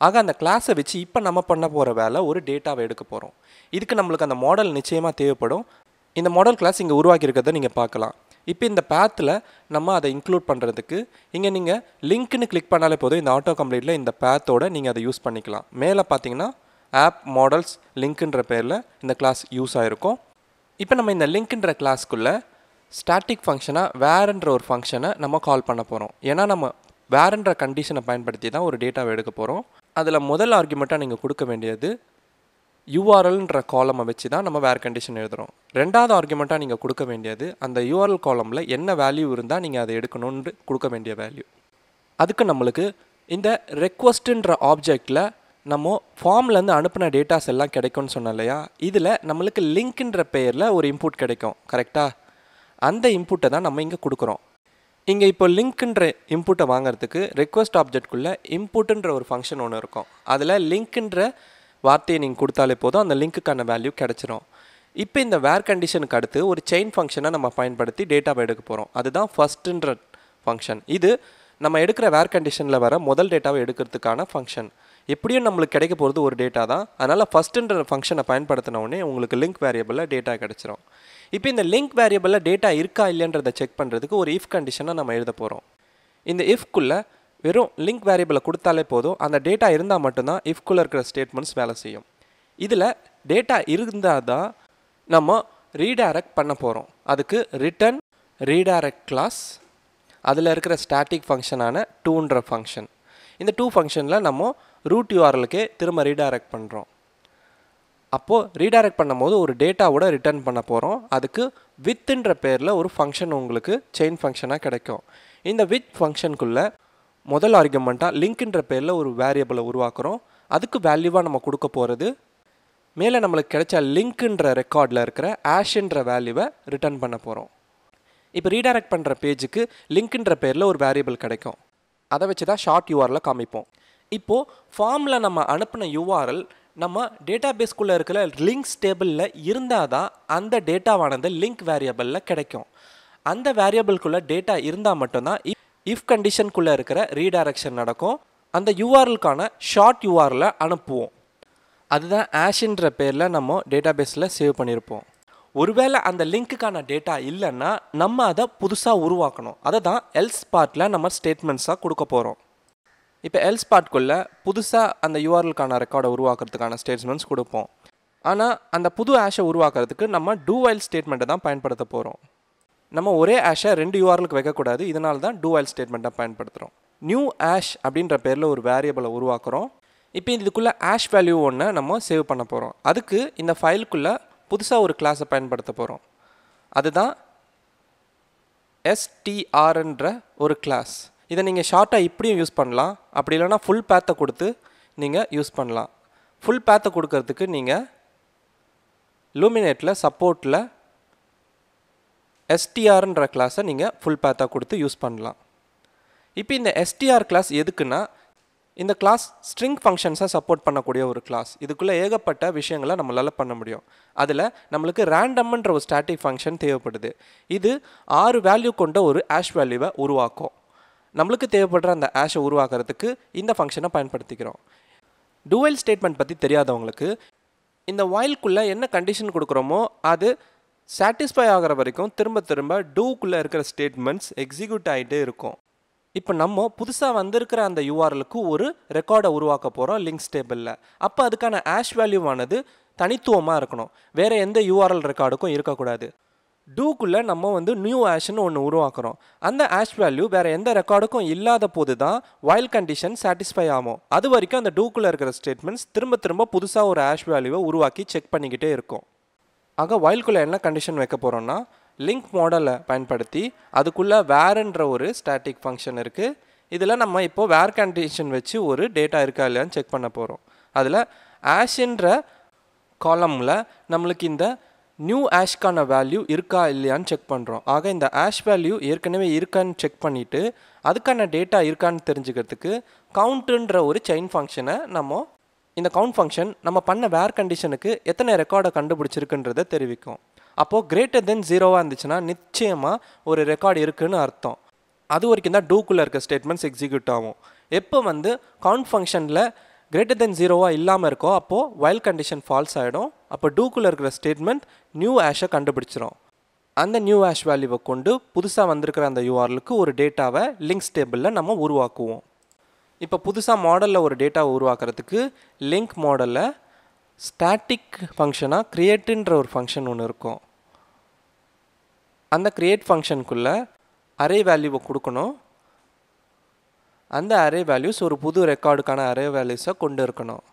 ஆக அந்த class வச்சு இப்போ நம்ம பண்ண போகிற வேலை ஒரு டேட்டாவை எடுக்க போகிறோம் இதுக்கு நம்மளுக்கு அந்த மாடல் நிச்சயமாக தேவைப்படும் இந்த மாடல் கிளாஸ் இங்கே உருவாக்கியிருக்கிறத நீங்கள் பார்க்கலாம் இப்போ இந்த பேத்தில் நம்ம அதை இன்க்ளூட் பண்ணுறதுக்கு இங்கே நீங்கள் லிங்க்னு கிளிக் பண்ணாலே போதும் இந்த ஆட்டோ கம்ப்ளீட்டில் இந்த பேத்தோடு நீங்கள் அதை யூஸ் பண்ணிக்கலாம் மேலே பார்த்தீங்கன்னா ஆப் மாடல்ஸ் லிங்க்குன்ற பேரில் இந்த கிளாஸ் யூஸ் ஆகிருக்கும் இப்போ நம்ம இந்த லிங்க்ன்ற கிளாஸ்க்குள்ளே ஸ்டாட்டிக் ஃபங்க்ஷனாக வேறுன்ற ஒரு ஃபங்க்ஷனை நம்ம கால் பண்ண போகிறோம் ஏன்னா நம்ம வேறுன்ற கண்டிஷனை பயன்படுத்தி தான் ஒரு டேட்டாவை எடுக்க போகிறோம் அதில் முதல் ஆர்குமெண்ட்டாக நீங்கள் கொடுக்க வேண்டியது யூஆர்எல்ன்ற காலமை வச்சு தான் நம்ம வேறு கண்டிஷன் எழுதுகிறோம் ரெண்டாவது ஆர்குமெண்ட்டாக நீங்கள் கொடுக்க வேண்டியது அந்த யூஆர்எல் காலமில் என்ன வேல்யூ இருந்தால் நீங்கள் அதை எடுக்கணும்னு கொடுக்க வேண்டிய வேல்யூ அதுக்கு நம்மளுக்கு இந்த ரெக்வஸ்ட்டுன்ற ஆப்ஜெக்டில் நம்ம ஃபார்ம்லேருந்து அனுப்பின டேட்டாஸ் எல்லாம் கிடைக்கும்னு சொன்னோம் இல்லையா இதில் நம்மளுக்கு லிங்க்ன்ற பெயரில் ஒரு இன்புட் கிடைக்கும் கரெக்டாக அந்த இன்புட்டை தான் நம்ம இங்கே கொடுக்குறோம் இங்கே இப்போ லிங்க்ன்ற இன்புட்டை வாங்குறதுக்கு ரெக்வஸ்ட் ஆப்ஜெக்ட்குள்ளே இன்புட்டுன்ற ஒரு ஃபங்க்ஷன் ஒன்று இருக்கும் அதில் லிங்க்ன்ற வார்த்தையை நீங்கள் கொடுத்தாலே போதும் அந்த லிங்க்குக்கான வேல்யூ கிடச்சிரும் இப்போ இந்த வேர் கண்டிஷனுக்கு அடுத்து ஒரு செயின் ஃபங்க்ஷனை நம்ம பயன்படுத்தி டேட்டாவை எடுக்க போகிறோம் அதுதான் ஃபஸ்ட்டுன்ற ஃபங்க்ஷன் இது நம்ம எடுக்கிற வேர் கண்டிஷனில் வர முதல் டேட்டாவை எடுக்கிறதுக்கான ஃபங்க்ஷன் எப்படியும் நம்மளுக்கு கிடைக்க போகிறது ஒரு டேட்டா தான் அதனால் ஃபஸ்ட்டுன்ற ஃபங்க்ஷனை பயன்படுத்தினோடனே உங்களுக்கு லிங்க் வேரியபிளில் டேட்டா கிடச்சிரும் இப்போ இந்த லிங்க் வேரியபிளில் டேட்டா இருக்கா இல்லைன்றதை செக் பண்ணுறதுக்கு ஒரு இஃப் கண்டிஷனை நம்ம எழுத போகிறோம் இந்த இஃப்குள்ளே வெறும் லிங்க் வேரியபிளை கொடுத்தாலே போதும் அந்த டேட்டா இருந்தால் மட்டும்தான் இஃப்குள்ளே இருக்கிற ஸ்டேட்மெண்ட்ஸ் வேலை செய்யும் இதில் டேட்டா இருந்தால் தான் நம்ம ரீடைரக்ட் பண்ண போகிறோம் அதுக்கு ரிட்டர்ன் ரீடைரக்ட் கிளாஸ் அதில் இருக்கிற ஸ்டாட்டிக் ஃபங்க்ஷனான டூன்ற ஃபங்க்ஷன் இந்த டூ ஃபங்க்ஷனில் நம்ம ரூட் யூஆர்எலுக்கே திரும்ப ரீடைரக்ட் பண்ணுறோம் அப்போது ரீடைரக்ட் பண்ணும்போது ஒரு டேட்டாவோட ரிட்டர்ன் பண்ண போகிறோம் அதுக்கு வித்துன்ற பேரில் ஒரு ஃபங்க்ஷன் உங்களுக்கு செயின் ஃபங்க்ஷனாக கிடைக்கும் இந்த வித் ஃபங்க்ஷனுக்குள்ளே முதல் ஆர்குமெண்ட்டாக லிங்க்ன்ற பேரில் ஒரு வேரியபிளை உருவாக்குறோம் அதுக்கு வேல்யூவாக நம்ம கொடுக்க போகிறது மேலே நம்மளுக்கு கிடைச்ச லிங்க்குன்ற ரெக்கார்டில் இருக்கிற ஆஷ்ன்ற வேல்யூவை ரிட்டர்ன் பண்ண போகிறோம் இப்போ ரீடைரக்ட் பண்ணுற பேஜுக்கு லிங்க்குன்ற பேரில் ஒரு வேரியபிள் கிடைக்கும் அதை வச்சு தான் ஷார்ட் யூஆரில் காமிப்போம் இப்போது ஃபார்மில் நம்ம அனுப்பின யூஆர்எல் நம்ம டேட்டா பேஸ்க்குள்ளே இருக்கிற லிங்க்ஸ் டேபிளில் இருந்தால் தான் அந்த டேட்டாவானது லிங்க் வேரியபிளில் கிடைக்கும் அந்த வேரியபிள்குள்ளே டேட்டா இருந்தால் மட்டும்தான் இஃப் கண்டிஷனுக்குள்ளே இருக்கிற ரீடைரக்ஷன் நடக்கும் அந்த யூஆர்எலுக்கான ஷார்ட் யூஆரில் அனுப்புவோம் அதுதான் ஆஷின்ற பேரில் நம்ம டேட்டா பேஸில் சேவ் பண்ணியிருப்போம் ஒருவேளை அந்த லிங்க்குக்கான டேட்டா இல்லைன்னா நம்ம அதை புதுசாக உருவாக்கணும் அதை தான் எல்ஸ் பார்ட்டில் நம்ம ஸ்டேட்மெண்ட்ஸாக கொடுக்க போகிறோம் இப்போ எல்ஸ் பார்ட்குள்ளே புதுசாக அந்த யூஆர்எல்க்கான ரெக்கார்டை உருவாக்குறதுக்கான ஸ்டேட்மெண்ட்ஸ் கொடுப்போம் ஆனால் அந்த புது ஆஷை உருவாக்குறதுக்கு நம்ம டூ வைல் ஸ்டேட்மெண்ட்டை தான் பயன்படுத்த போகிறோம் நம்ம ஒரே ஆஷை ரெண்டு யூஆர்எலுக்கு வைக்கக்கூடாது இதனால தான் டூ வைல் ஸ்டேட்மெண்ட்டை பயன்படுத்துகிறோம் நியூ ஆஷ் அப்படின்ற பேரில் ஒரு வேரியபிளை உருவாக்குறோம் இப்போ இதுக்குள்ளே ஆஷ் வேல்யூ ஒன்று நம்ம சேவ் பண்ண போகிறோம் அதுக்கு இந்த ஃபைலுக்குள்ளே புதுசாக ஒரு கிளாஸை பயன்படுத்த போகிறோம் அதுதான் எஸ்டிஆர்ன்ற ஒரு கிளாஸ் இதை நீங்கள் ஷார்ட்டாக இப்படியும் யூஸ் பண்ணலாம் அப்படி இல்லைனா ஃபுல் பேத்தை கொடுத்து நீங்கள் யூஸ் பண்ணலாம் ஃபுல் பேத்தை கொடுக்கறதுக்கு நீங்கள் லூமினேட்டில் சப்போர்ட்டில் எஸ்டிஆர்ன்ற கிளாஸை நீங்கள் ஃபுல் பேத்தாக கொடுத்து யூஸ் பண்ணலாம் இப்போ இந்த எஸ்டிஆர் கிளாஸ் எதுக்குன்னா இந்த கிளாஸ் ஸ்ட்ரிங் ஃபங்க்ஷன்ஸை சப்போர்ட் பண்ணக்கூடிய ஒரு கிளாஸ் இதுக்குள்ளே ஏகப்பட்ட விஷயங்களை நம்மளால் பண்ண முடியும் அதில் நம்மளுக்கு ரேண்டம்ன்ற ஒரு ஸ்டாட்டிக் ஃபங்க்ஷன் தேவைப்படுது இது ஆறு வேல்யூ கொண்ட ஒரு ஆஷ் வேல்யூவை உருவாக்கும் நம்மளுக்கு தேவைப்படுற அந்த ஆஷை உருவாக்குறதுக்கு இந்த ஃபங்க்ஷனை பயன்படுத்திக்கிறோம் டூவல் ஸ்டேட்மெண்ட் பற்றி தெரியாதவங்களுக்கு இந்த வாயில்குள்ளே என்ன கண்டிஷன் கொடுக்குறோமோ அது சாட்டிஸ்ஃபை ஆகிற வரைக்கும் திரும்ப திரும்ப டூக்குள்ளே இருக்கிற ஸ்டேட்மெண்ட்ஸ் எக்ஸிக்யூட் ஆகிட்டே இருக்கும் இப்போ நம்ம புதுசாக வந்திருக்கிற அந்த யூஆர்எலுக்கு ஒரு ரெக்கார்டை உருவாக்க போகிறோம் லிங்க்ஸ் டேபிளில் அப்போ அதுக்கான ஆஷ் வேல்யூவானது தனித்துவமாக இருக்கணும் வேறு எந்த யூஆர்எல் ரெக்கார்டுக்கும் இருக்கக்கூடாது டூக்குள்ளே நம்ம வந்து நியூ ஆஷ்னு ஒன்று உருவாக்குறோம் அந்த ஆஷ் வேல்யூ வேறு எந்த ரெக்கார்டுக்கும் இல்லாத போது தான் வயல் கண்டிஷன் சாட்டிஸ்ஃபை ஆகும் அது வரைக்கும் அந்த டூக்குள்ளே இருக்கிற ஸ்டேட்மெண்ட்ஸ் திரும்ப திரும்ப புதுசாக ஒரு ஆஷ் வேல்யூவை உருவாக்கி செக் பண்ணிக்கிட்டே இருக்கும் ஆக வயல்குள்ளே என்ன கண்டிஷன் வைக்க போகிறோன்னா லிங்க் மாடலை பயன்படுத்தி அதுக்குள்ளே வேர்ன்ற ஒரு ஸ்டாட்டிக் ஃபங்க்ஷன் இருக்குது இதில் நம்ம இப்போது வேர் கண்டிஷன் வச்சு ஒரு டேட்டா இருக்கா இல்லையான்னு செக் பண்ண போகிறோம் அதில் ஆஷ்ன்ற காலமில் நம்மளுக்கு இந்த நியூ ஆஷ்க்கான வேல்யூ இருக்கா இல்லையான்னு செக் பண்ணுறோம் ஆக இந்த ஆஷ் வேல்யூ ஏற்கனவே இருக்கான்னு செக் பண்ணிவிட்டு அதுக்கான டேட்டா இருக்கான்னு தெரிஞ்சுக்கிறதுக்கு கவுண்ட்டுன்ற ஒரு செயின் ஃபங்க்ஷனை நம்ம இந்த கவுண்ட் ஃபங்க்ஷன் நம்ம பண்ண வேர் கண்டிஷனுக்கு எத்தனை ரெக்கார்டை கண்டுபிடிச்சிருக்குன்றதை தெரிவிக்கும் அப்போது கிரேட்டர் தென் ஜீரோவாக இருந்துச்சுன்னா நிச்சயமாக ஒரு ரெக்கார்டு இருக்குதுன்னு அர்த்தம் அது வரைக்கும் தான் டூக்குள்ளே இருக்க ஸ்டேட்மெண்ட்ஸ் எக்ஸிக்யூட் ஆகும் எப்போ வந்து கவுண்ட் ஃபங்க்ஷனில் கிரேட்டர் தென் ஜீரோவாக இல்லாமல் இருக்கோ அப்போது வைல்ட் கண்டிஷன் ஃபால்ஸ் ஆகிடும் அப்போ டூக்குள்ளே இருக்கிற ஸ்டேட்மெண்ட் நியூ ஆஷை கண்டுபிடிச்சிரும் அந்த நியூ ஆஷ் வேல்யூவை கொண்டு புதுசாக வந்திருக்கிற அந்த யூஆர்லுக்கு ஒரு டேட்டாவை லிங்க்ஸ் டேபிளில் நம்ம உருவாக்குவோம் இப்போ புதுசாக மாடலில் ஒரு டேட்டாவை உருவாக்குறதுக்கு லிங்க் மாடலில் ஸ்டாட்டிக் ஃபங்க்ஷனாக க்ரியேட்டுன்ற ஒரு ஃபங்க்ஷன் ஒன்று இருக்கும் அந்த க்ரியேட் ஃபங்க்ஷனுக்குள்ளே அரே வேல்யூவை கொடுக்கணும் அந்த அரே வேல்யூஸ் ஒரு புது ரெக்கார்டுக்கான அரே வேல்யூஸை கொண்டு இருக்கணும்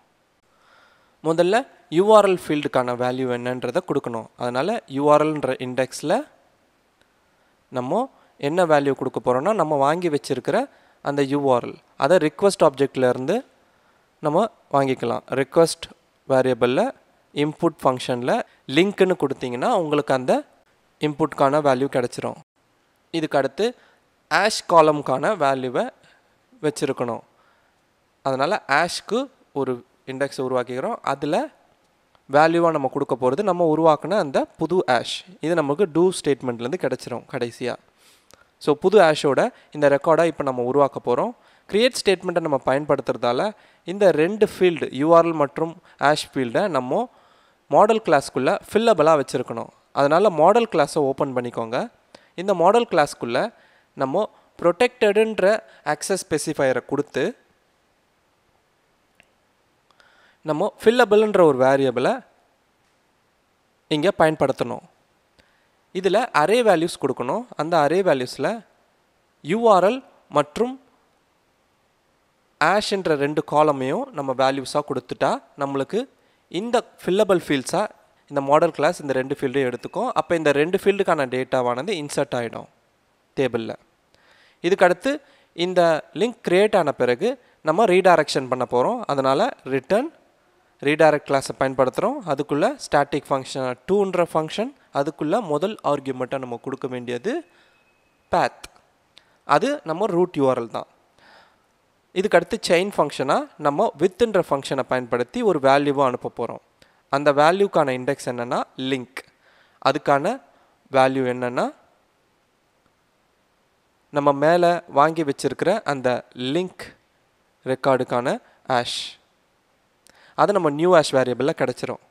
முதல்ல யூஆர்எல் ஃபீல்டுக்கான வேல்யூ என்னன்றதை கொடுக்கணும் அதனால் யூஆர்எல்ன்ற இண்டெக்ஸில் நம்ம என்ன வேல்யூ கொடுக்க போகிறோன்னா நம்ம வாங்கி வச்சுருக்கிற அந்த யூஆர்எல் அதை ரிக்வஸ்ட் ஆப்ஜெக்ட்லேருந்து நம்ம வாங்கிக்கலாம் ரிக்வஸ்ட் வேரியபிளில் இன்புட் ஃபங்க்ஷனில் லிங்க்குன்னு கொடுத்தீங்கன்னா உங்களுக்கு அந்த இன்புட்கான வேல்யூ கிடச்சிரும் இதுக்கடுத்து ஆஷ் காலம்கான வேல்யூவை வச்சுருக்கணும் அதனால் ஆஷ்க்கு ஒரு இண்டெக்ஸ் உருவாக்கிக்கிறோம் அதில் வேல்யூவாக நம்ம கொடுக்க போகிறது நம்ம உருவாக்கின அந்த புது ஆஷ் இது நமக்கு டூ ஸ்டேட்மெண்ட்லேருந்து கிடச்சிரும் கடைசியாக ஸோ புது ஆஷோட இந்த ரெக்கார்டை இப்போ நம்ம உருவாக்க போகிறோம் க்ரியேட் ஸ்டேட்மெண்ட்டை நம்ம பயன்படுத்துறதால இந்த ரெண்டு ஃபீல்டு யூஆர்எல் மற்றும் ஆஷ் ஃபீல்டை நம்ம மாடல் கிளாஸ்க்குள்ளே ஃபில்லபிளாக வச்சுருக்கணும் அதனால் மாடல் கிளாஸை ஓப்பன் பண்ணிக்கோங்க இந்த மாடல் கிளாஸ்க்குள்ளே நம்ம ப்ரொடெக்டடுன்ற ஆக்சஸ் ஸ்பெசிஃபையரை கொடுத்து நம்ம ஃபில்லபிள்ன்ற ஒரு வேரியபிளை இங்கே பயன்படுத்தணும் இதில் அரே வேல்யூஸ் கொடுக்கணும் அந்த அரே வேல்யூஸில் யூஆர்எல் மற்றும் ஆஷ்ன்ற ரெண்டு காலமையும் நம்ம வேல்யூஸாக கொடுத்துட்டா நம்மளுக்கு இந்த ஃபில்லபிள் ஃபீல்ட்ஸாக இந்த மாடல் கிளாஸ் இந்த ரெண்டு ஃபீல்டையும் எடுத்துக்கும் அப்போ இந்த ரெண்டு ஃபீல்டுக்கான டேட்டாவானது இன்சர்ட் ஆகிடும் டேபிளில் இதுக்கடுத்து இந்த லிங்க் க்ரியேட் ஆன பிறகு நம்ம ரீடைரக்ஷன் பண்ண போகிறோம் அதனால் ரிட்டர்ன் ரீடைரக்ட் கிளாஸை பயன்படுத்துகிறோம் அதுக்குள்ளே ஸ்டாட்டிக் ஃபங்க்ஷன் டூன்ற ஃபங்க்ஷன் அதுக்குள்ளே முதல் ஆர்கியூமெண்ட்டை நம்ம கொடுக்க வேண்டியது பேத் அது நம்ம ரூட் யூஆர்எல் தான் இதுக்கடுத்து செயின் ஃபங்க்ஷனாக நம்ம வித்துன்ற ஃபங்க்ஷனை பயன்படுத்தி ஒரு வேல்யூவாக அனுப்ப போகிறோம் அந்த வேல்யூக்கான இண்டெக்ஸ் என்னென்னா லிங்க் அதுக்கான வேல்யூ என்னென்னா நம்ம மேலே வாங்கி வச்சுருக்கிற அந்த லிங்க் ரெக்கார்டுக்கான ஆஷ் அது நம்ம நியூ ஆஷ் வேரியபிளில் கிடச்சிரும்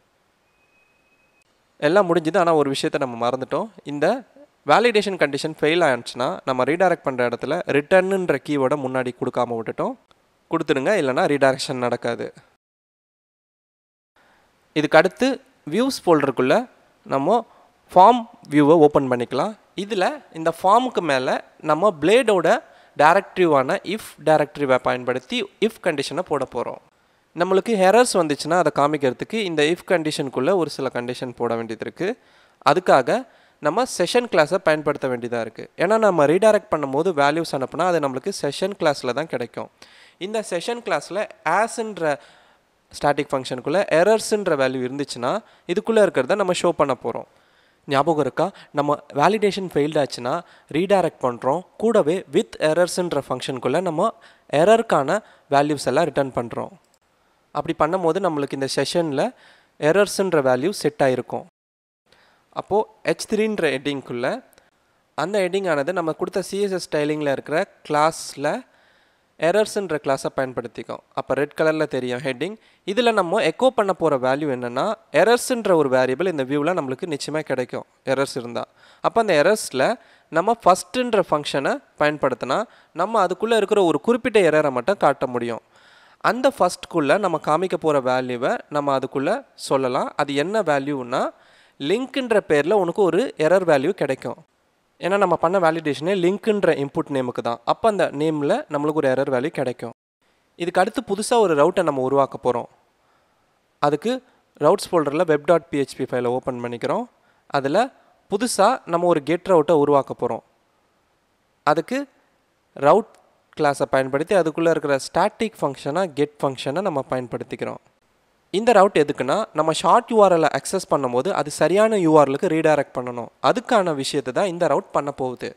எல்லாம் முடிஞ்சுது ஆனால் ஒரு விஷயத்த நம்ம மறந்துட்டோம் இந்த வேலிடேஷன் கண்டிஷன் ஃபெயில் ஆயிடுச்சுன்னா நம்ம ரீடைரக்ட் பண்ணுற இடத்துல ரிட்டர்னுன்ற கீவோட முன்னாடி கொடுக்காம விட்டுட்டோம் கொடுத்துடுங்க இல்லைனா ரீடைரக்ஷன் நடக்காது இதுக்கு அடுத்து வியூஸ் ஃபோல்டருக்குள்ளே நம்ம ஃபார்ம் வியூவை ஓப்பன் பண்ணிக்கலாம் இதில் இந்த ஃபார்முக்கு மேலே நம்ம பிளேடோட டேரக்டிவான இஃப் டேரக்டிவை பயன்படுத்தி இஃப் கண்டிஷனை போட போகிறோம் நம்மளுக்கு ஹெரர்ஸ் வந்துச்சுன்னா அதை காமிக்கிறதுக்கு இந்த இஃப் கண்டிஷனுக்குள்ளே ஒரு சில கண்டிஷன் போட வேண்டியது இருக்குது அதுக்காக நம்ம செஷன் கிளாஸை பயன்படுத்த வேண்டியதாக இருக்குது ஏன்னா நம்ம ரீடைரக்ட் பண்ணும்போது வேல்யூஸ் அனுப்புனா அது நம்மளுக்கு செஷன் கிளாஸில் தான் கிடைக்கும் இந்த செஷன் கிளாஸில் ஆஸ்ன்ற ஸ்டாட்டிக் ஃபங்க்ஷனுக்குள்ளே எரர்ஸுன்ற வேல்யூ இருந்துச்சுன்னா இதுக்குள்ளே இருக்கிறத நம்ம ஷோ பண்ண போகிறோம் ஞாபகம் இருக்கா நம்ம வேலிடேஷன் ஃபெயில்ட் ஆச்சுன்னா ரீடைரக்ட் பண்ணுறோம் கூடவே வித் எரர்ஸுன்ற ஃபங்க்ஷனுக்குள்ளே நம்ம எரருக்கான வேல்யூஸ் எல்லாம் ரிட்டர்ன் பண்ணுறோம் அப்படி பண்ணும்போது நம்மளுக்கு இந்த செஷனில் எரர்ஸுன்ற வேல்யூ செட் ஆகிருக்கும் அப்போது ஹெச் த்ரீன்ற ஹெட்டிங்குள்ளே அந்த ஹெட்டிங் ஆனது நம்ம கொடுத்த சிஎஸ்எஸ் ஸ்டைலிங்கில் இருக்கிற கிளாஸில் எரர்ஸுன்ற கிளாஸை பயன்படுத்திக்கும் அப்போ ரெட் கலரில் தெரியும் ஹெட்டிங் இதில் நம்ம எக்கோ பண்ண போகிற வேல்யூ என்னென்னா எரர்ஸுன்ற ஒரு வேரியபிள் இந்த வியூவில் நம்மளுக்கு நிச்சயமாக கிடைக்கும் எரர்ஸ் இருந்தால் அப்போ அந்த எரர்ஸில் நம்ம ஃபஸ்ட்டுன்ற ஃபங்க்ஷனை பயன்படுத்தினா நம்ம அதுக்குள்ளே இருக்கிற ஒரு குறிப்பிட்ட எரரை மட்டும் காட்ட முடியும் அந்த ஃபஸ்ட்குள்ளே நம்ம காமிக்க போகிற வேல்யூவை நம்ம அதுக்குள்ளே சொல்லலாம் அது என்ன வேல்யூன்னா லிங்க்குன்ற பேரில் உனக்கு ஒரு எரர் வேல்யூ கிடைக்கும் ஏன்னா நம்ம பண்ண வேலிடேஷனே லிங்க்குன்ற இன்புட் நேமுக்கு தான் அப்போ அந்த நேமில் நம்மளுக்கு ஒரு எரர் வேல்யூ கிடைக்கும் இதுக்கு அடுத்து புதுசாக ஒரு ரவுட்டை நம்ம உருவாக்க போகிறோம் அதுக்கு ரவுட்ஸ் ஃபோல்டரில் வெப் டாட் பிஹெச்பி ஃபைலை ஓப்பன் பண்ணிக்கிறோம் அதில் புதுசாக நம்ம ஒரு கெட் ரவுட்டை உருவாக்க போகிறோம் அதுக்கு ரவுட் கிளாஸை பயன்படுத்தி அதுக்குள்ளே இருக்கிற ஸ்டாட்டிக் ஃபங்க்ஷனாக கெட் ஃபங்க்ஷனை நம்ம பயன்படுத்திக்கிறோம் இந்த ரவுட் எதுக்குன்னா நம்ம ஷார்ட் யூஆர்எல் அக்சஸ் பண்ணும்போது அது சரியான யூஆர்எலுக்கு ரீடைரக்ட் பண்ணணும் அதுக்கான விஷயத்தை தான் இந்த ரவுட் பண்ண போகுது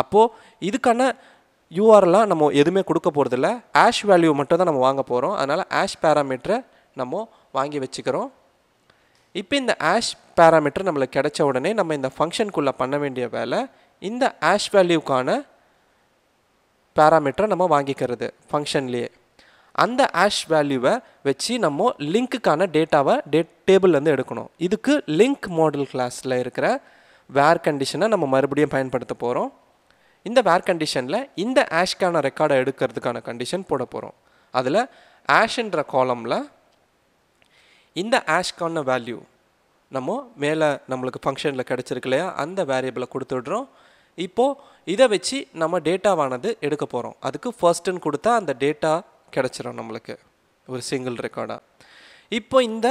அப்போது இதுக்கான யூஆர்எல்லாம் நம்ம எதுவுமே கொடுக்க போகிறதில்ல ஆஷ் வேல்யூ மட்டும் தான் நம்ம வாங்க போகிறோம் அதனால் ஆஷ் பேராமீட்டரை நம்ம வாங்கி வச்சுக்கிறோம் இப்போ இந்த ஆஷ் பேராமீட்டர் நம்மளுக்கு கிடைச்ச உடனே நம்ம இந்த ஃபங்க்ஷனுக்குள்ளே பண்ண வேண்டிய வேலை இந்த ஆஷ் வேல்யூக்கான பேராமீட்டரை நம்ம வாங்கிக்கிறது ஃபங்க்ஷன்லேயே அந்த ஆஷ் வேல்யூவை வச்சு நம்ம லிங்க்குக்கான டேட்டாவை டே டேபிள்லேருந்து எடுக்கணும் இதுக்கு லிங்க் மாடல் கிளாஸில் இருக்கிற வேர் கண்டிஷனை நம்ம மறுபடியும் பயன்படுத்த போகிறோம் இந்த வேர் கண்டிஷனில் இந்த ஆஷ்க்கான ரெக்கார்டை எடுக்கிறதுக்கான கண்டிஷன் போட போகிறோம் அதில் ஆஷ்ன்ற காலமில் இந்த ஆஷ்கான வேல்யூ நம்ம மேலே நம்மளுக்கு ஃபங்க்ஷனில் கிடச்சிருக்கு இல்லையா அந்த வேரியபிளை கொடுத்துடுறோம் இப்போது இதை வச்சு நம்ம டேட்டாவானது எடுக்க போகிறோம் அதுக்கு ஃபர்ஸ்ட்டுன்னு கொடுத்தா அந்த டேட்டா கிடச்சிரும் நம்மளுக்கு ஒரு சிங்கிள் ரெக்கார்டாக இப்போ இந்த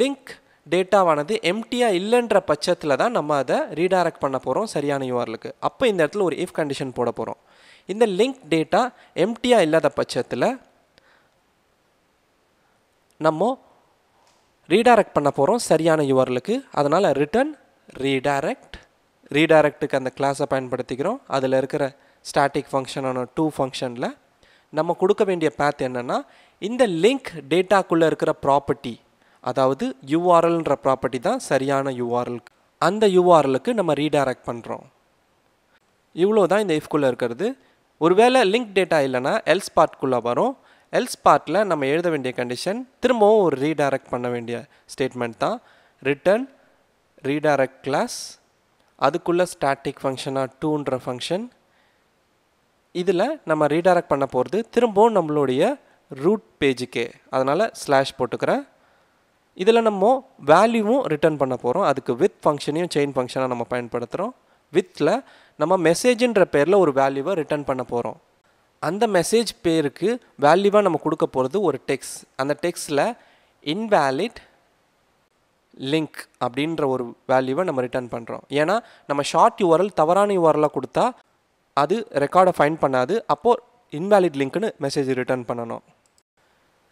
லிங்க் டேட்டாவானது எம்டியாக இல்லைன்ற பட்சத்தில் தான் நம்ம அதை ரீடைரக்ட் பண்ண போகிறோம் சரியான யூஆர்லுக்கு அப்போ இந்த இடத்துல ஒரு இஃப் கண்டிஷன் போட போகிறோம் இந்த லிங்க் டேட்டா எம்டியாக இல்லாத பட்சத்தில் நம்ம ரீடைரக்ட் பண்ண போகிறோம் சரியான யூஆர்லுக்கு அதனால் ரிட்டர்ன் ரீடைரக்ட் ரீடைரக்ட்டுக்கு அந்த கிளாஸை பயன்படுத்திக்கிறோம் அதில் இருக்கிற ஸ்டாட்டிக் ஃபங்க்ஷனான டூ ஃபங்க்ஷனில் நம்ம கொடுக்க வேண்டிய பேத் என்னென்னா இந்த லிங்க் டேட்டாக்குள்ளே இருக்கிற ப்ராப்பர்ட்டி அதாவது யூஆர்எல்ன்ற ப்ராப்பர்ட்டி தான் சரியான யூஆர்எல் அந்த யூஆர்எலுக்கு நம்ம ரீடைரக்ட் பண்ணுறோம் இவ்வளோ தான் இந்த இஃப்குள்ளே இருக்கிறது ஒருவேளை லிங்க் டேட்டா இல்லைனா எல்ஸ் பார்ட்குள்ளே வரும் எல்ஸ் பார்ட்டில் நம்ம எழுத வேண்டிய கண்டிஷன் திரும்பவும் ஒரு ரீடைரக்ட் பண்ண வேண்டிய ஸ்டேட்மெண்ட் தான் ரிட்டர்ன் ரீடைரக்ட் கிளாஸ் அதுக்குள்ளே ஸ்டாட்டிக் ஃபங்க்ஷனாக டூன்ற ஃபங்க்ஷன் இதில் நம்ம ரீடைரக்ட் பண்ண போகிறது திரும்பவும் நம்மளுடைய ரூட் பேஜுக்கே அதனால் ஸ்லாஷ் போட்டுக்கிறேன் இதில் நம்ம வேல்யூவும் ரிட்டர்ன் பண்ண போகிறோம் அதுக்கு வித் ஃபங்க்ஷனையும் செயின் ஃபங்க்ஷனாக நம்ம பயன்படுத்துகிறோம் வித்தில் நம்ம மெசேஜுன்ற பேரில் ஒரு வேல்யூவை ரிட்டர்ன் பண்ண போகிறோம் அந்த மெசேஜ் பேருக்கு வேல்யூவாக நம்ம கொடுக்க போகிறது ஒரு டெக்ஸ் அந்த டெக்ஸில் இன்வேலிட் லிங்க் அப்படின்ற ஒரு வேல்யூவை நம்ம ரிட்டர்ன் பண்ணுறோம் ஏன்னா நம்ம ஷார்ட் யூஆர்எல் தவறான யூஆர்எலாக கொடுத்தா அது ரெக்கார்டை ஃபைண்ட் பண்ணாது அப்போது இன்வேலிட் லிங்க்குன்னு மெசேஜ் ரிட்டர்ன் பண்ணணும்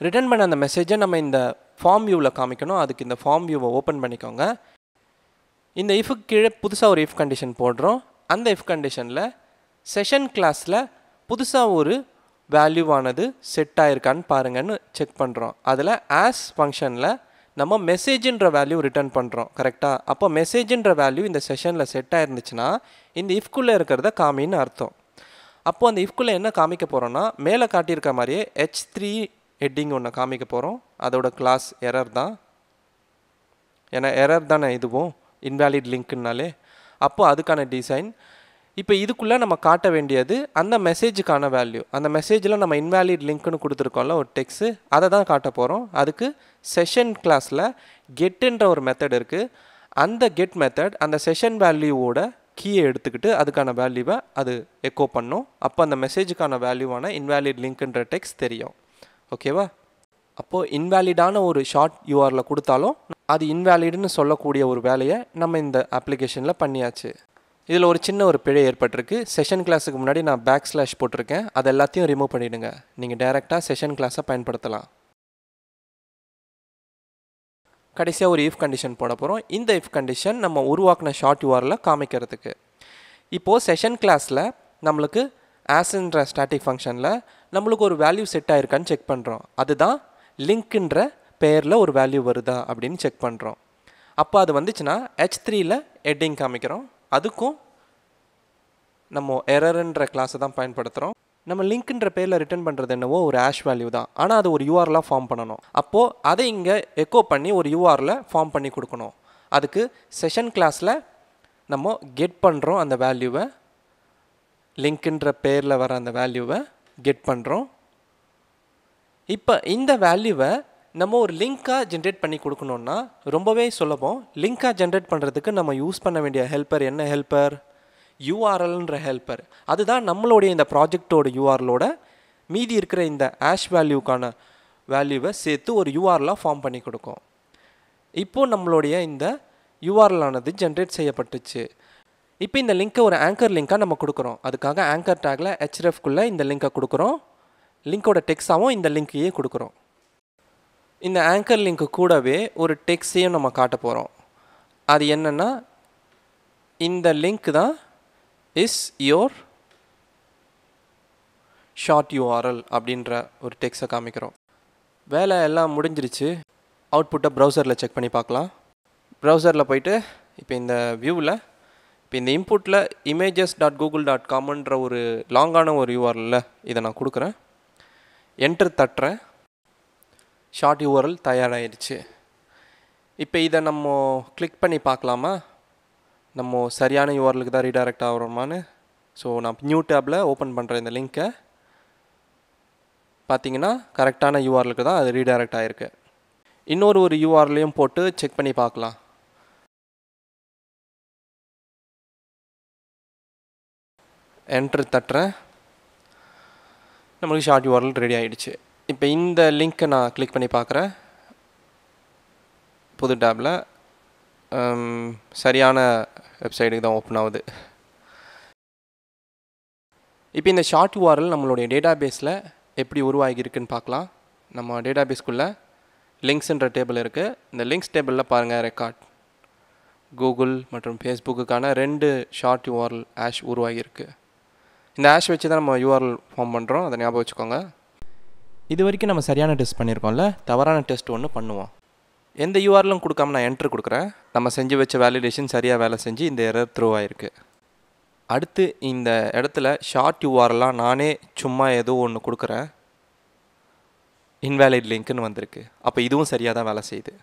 ரிட்டர்ன் பண்ண அந்த மெசேஜை நம்ம இந்த ஃபார்ம் வியூவில் காமிக்கணும் அதுக்கு இந்த ஃபார்ம் வியூவை ஓப்பன் பண்ணிக்கோங்க இந்த இஃப்க்கு கீழே புதுசாக ஒரு இஃப் கண்டிஷன் போடுறோம் அந்த இஃப் கண்டிஷனில் செஷன் கிளாஸில் புதுசாக ஒரு வேல்யூவானது செட் ஆகிருக்கான்னு பாருங்கன்னு செக் பண்ணுறோம் அதில் ஆஸ் ஃபங்க்ஷனில் நம்ம மெசேஜின்ற வேல்யூ ரிட்டர்ன் பண்ணுறோம் கரெக்டாக அப்போ மெசேஜுன்ற வேல்யூ இந்த செஷனில் செட் ஆயிருந்துச்சுன்னா இந்த இஃப்குள்ளே இருக்கிறத காமின்னு அர்த்தம் அப்போது அந்த இஃப்குள்ளே என்ன காமிக்க போகிறோன்னா மேலே காட்டியிருக்க மாதிரியே ஹெச் த்ரீ ஹெட்டிங் ஒன்று காமிக்க போகிறோம் அதோட கிளாஸ் எரர் தான் ஏன்னா எரர் தானே இதுவும் இன்வேலிட் லிங்க்குனாலே அப்போது அதுக்கான டிசைன் இப்போ இதுக்குள்ளே நம்ம காட்ட வேண்டியது அந்த மெசேஜுக்கான வேல்யூ அந்த மெசேஜில் நம்ம இன்வேலிட் லிங்க்னு கொடுத்துருக்கோம்ல ஒரு டெக்ஸ்ட்டு அதை தான் காட்ட போகிறோம் அதுக்கு செஷன் கிளாஸில் கெட்டுன்ற ஒரு மெத்தட் இருக்குது அந்த கெட் மெத்தட் அந்த செஷன் வேல்யூவோட கீயை எடுத்துக்கிட்டு அதுக்கான வேல்யூவை அது எக்கோ பண்ணும் அப்போ அந்த மெசேஜுக்கான வேல்யூவான இன்வேலிட் லிங்க்ன்ற டெக்ஸ் தெரியும் ஓகேவா அப்போது இன்வேலிடான ஒரு ஷார்ட் யூஆரில் கொடுத்தாலும் அது இன்வேலிடுன்னு சொல்லக்கூடிய ஒரு வேலையை நம்ம இந்த அப்ளிகேஷனில் பண்ணியாச்சு இதில் ஒரு சின்ன ஒரு பிழை ஏற்பட்டிருக்கு செஷன் கிளாஸுக்கு முன்னாடி நான் பேக் ஸ்லாஷ் போட்டிருக்கேன் அது எல்லாத்தையும் ரிமூவ் பண்ணிவிடுங்க நீங்கள் டைரெக்டாக செஷன் கிளாஸை பயன்படுத்தலாம் கடைசியாக ஒரு இஃப் கண்டிஷன் போட போகிறோம் இந்த இஃப் கண்டிஷன் நம்ம உருவாக்கின ஷார்ட் யூஆரில் காமிக்கிறதுக்கு இப்போது செஷன் கிளாஸில் நம்மளுக்கு ஆஸ்ன்ற ஸ்டாட்டிக் ஃபங்க்ஷனில் நம்மளுக்கு ஒரு வேல்யூ செட் ஆகிருக்கான்னு செக் பண்ணுறோம் அதுதான் லிங்க்குன்ற பெயரில் ஒரு வேல்யூ வருதா அப்படின்னு செக் பண்ணுறோம் அப்போ அது வந்துச்சுன்னா ஹெச் த்ரீயில் ஹெட்டிங் காமிக்கிறோம் அதுக்கும் நம்ம எரர்ன்ற கிளாஸை தான் பயன்படுத்துகிறோம் நம்ம லிங்க்ன்ற பேரில் ரிட்டர்ன் பண்ணுறது என்னவோ ஒரு ஆஷ் வேல்யூ தான் ஆனால் அது ஒரு யூஆரில் ஃபார்ம் பண்ணணும் அப்போது அதை இங்கே எக்கோ பண்ணி ஒரு யூஆரில் ஃபார்ம் பண்ணி கொடுக்கணும் அதுக்கு செஷன் கிளாஸில் நம்ம கெட் பண்ணுறோம் அந்த வேல்யூவை லிங்க்ன்ற பேரில் வர அந்த வேல்யூவை கெட் பண்ணுறோம் இப்போ இந்த வேல்யூவை நம்ம ஒரு லிங்க்காக ஜென்ரேட் பண்ணி கொடுக்கணுன்னா ரொம்பவே சுலபம் லிங்க்காக ஜென்ரேட் பண்ணுறதுக்கு நம்ம யூஸ் பண்ண வேண்டிய ஹெல்ப்பர் என்ன ஹெல்ப்பர் யூஆர்எல்ன்ற ஹெல்ப்பர் அதுதான் நம்மளுடைய இந்த ப்ராஜெக்டோட யூஆர்லோட மீதி இருக்கிற இந்த ஆஷ் வேல்யூக்கான வேல்யூவை சேர்த்து ஒரு யூஆர்லாக ஃபார்ம் பண்ணி கொடுக்கும் இப்போது நம்மளுடைய இந்த யூஆர்எல் ஆனது ஜென்ரேட் செய்யப்பட்டுச்சு இப்போ இந்த லிங்க்கை ஒரு ஆங்கர் லிங்க்காக நம்ம கொடுக்குறோம் அதுக்காக ஆங்கர் டேக்கில் ஹெச்எஃப்குள்ளே இந்த லிங்க்கை கொடுக்குறோம் லிங்க்கோட டெக்ஸாகவும் இந்த லிங்க்கையே கொடுக்குறோம் இந்த ஆங்கர் லிங்க்கு கூடவே ஒரு டெக்ஸ்டையும் நம்ம காட்ட போகிறோம் அது என்னென்னா இந்த லிங்க் தான் இஸ் யோர் ஷார்ட் யூஆர்எல் அப்படின்ற ஒரு டெக்ஸை காமிக்கிறோம் வேலை எல்லாம் முடிஞ்சிருச்சு அவுட்புட்டை ப்ரௌசரில் செக் பண்ணி பார்க்கலாம் ப்ரௌசரில் போயிட்டு இப்போ இந்த வியூவில் இப்போ இந்த இன்புட்டில் இமேஜஸ் டாட் கூகுள் டாட் காம்ன்ற ஒரு லாங்கான ஒரு யூஆர்எல்ல இதை நான் கொடுக்குறேன் என்டர் தட்டுறேன் ஷார்ட் யூஆர்எல் தயாராகிடுச்சு இப்போ இதை நம்ம கிளிக் பண்ணி பார்க்கலாமா நம்ம சரியான யூஆர்எலுக்கு தான் ரீடைரக்ட் ஆகிறோமான்னு ஸோ நான் நியூ டேப்பில் ஓப்பன் பண்ணுறேன் இந்த லிங்க்கை பார்த்தீங்கன்னா கரெக்டான யூஆர்எலுக்கு தான் அது ரீடைரக்ட் ஆகிருக்கு இன்னொரு ஒரு யூஆர்லையும் போட்டு செக் பண்ணி பார்க்கலாம் என்ட்ரு தட்டுறேன் நம்மளுக்கு ஷார்ட் யூஆர்எல் ரெடி ஆகிடுச்சு இப்போ இந்த லிங்க்கை நான் கிளிக் பண்ணி பார்க்குறேன் புது டேப்பில் சரியான வெப்சைட்டுக்கு தான் ஓப்பன் ஆகுது இப்போ இந்த ஷார்ட் யூஆர்எல் நம்மளுடைய டேட்டா பேஸில் எப்படி உருவாகியிருக்குன்னு பார்க்கலாம் நம்ம டேட்டா பேஸ்க்குள்ளே லிங்க்ஸுன்ற டேபிள் இருக்குது இந்த லிங்க்ஸ் டேபிளில் பாருங்கள் ரெக்கார்ட் கூகுள் மற்றும் ஃபேஸ்புக்குக்கான ரெண்டு ஷார்ட் யூஆர்எல் ஆஷ் உருவாகியிருக்கு இந்த ஆஷ் வச்சு தான் நம்ம யூஆர்எல் ஃபார்ம் பண்ணுறோம் அதை ஞாபகம் வச்சுக்கோங்க இது வரைக்கும் நம்ம சரியான டெஸ்ட் பண்ணியிருக்கோம்ல தவறான டெஸ்ட் ஒன்று பண்ணுவோம் எந்த யூஆர்லும் கொடுக்காம நான் என்ட்ரு கொடுக்குறேன் நம்ம செஞ்சு வச்ச வேலிடேஷன் சரியாக வேலை செஞ்சு இந்த எரர் த்ரூ ஆகிருக்கு அடுத்து இந்த இடத்துல ஷார்ட் யூஆர்லாம் நானே சும்மா ஏதோ ஒன்று கொடுக்குறேன் இன்வேலிட் லிங்க்னு வந்திருக்கு அப்போ இதுவும் சரியாக தான் வேலை செய்யுது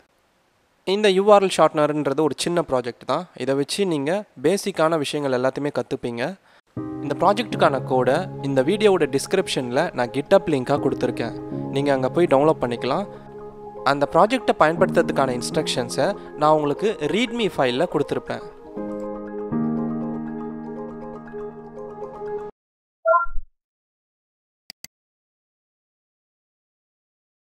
இந்த யூஆர்எல் ஷார்ட்னர்ன்றது ஒரு சின்ன ப்ராஜெக்ட் தான் இதை வச்சு நீங்கள் பேசிக்கான விஷயங்கள் எல்லாத்தையுமே கற்றுப்பீங்க இந்த ப்ராஜெக்ட்டுக்கான கோடை இந்த வீடியோவோட டிஸ்கிரிப்ஷனில் நான் கிட்டப் லிங்காக கொடுத்துருக்கேன் நீங்கள் அங்கே போய் டவுன்லோட் பண்ணிக்கலாம் அந்த ப்ராஜெக்டை பயன்படுத்துறதுக்கான இன்ஸ்ட்ரக்ஷன்ஸை நான் உங்களுக்கு ரீட்மி ஃபைலில் கொடுத்துருப்பேன்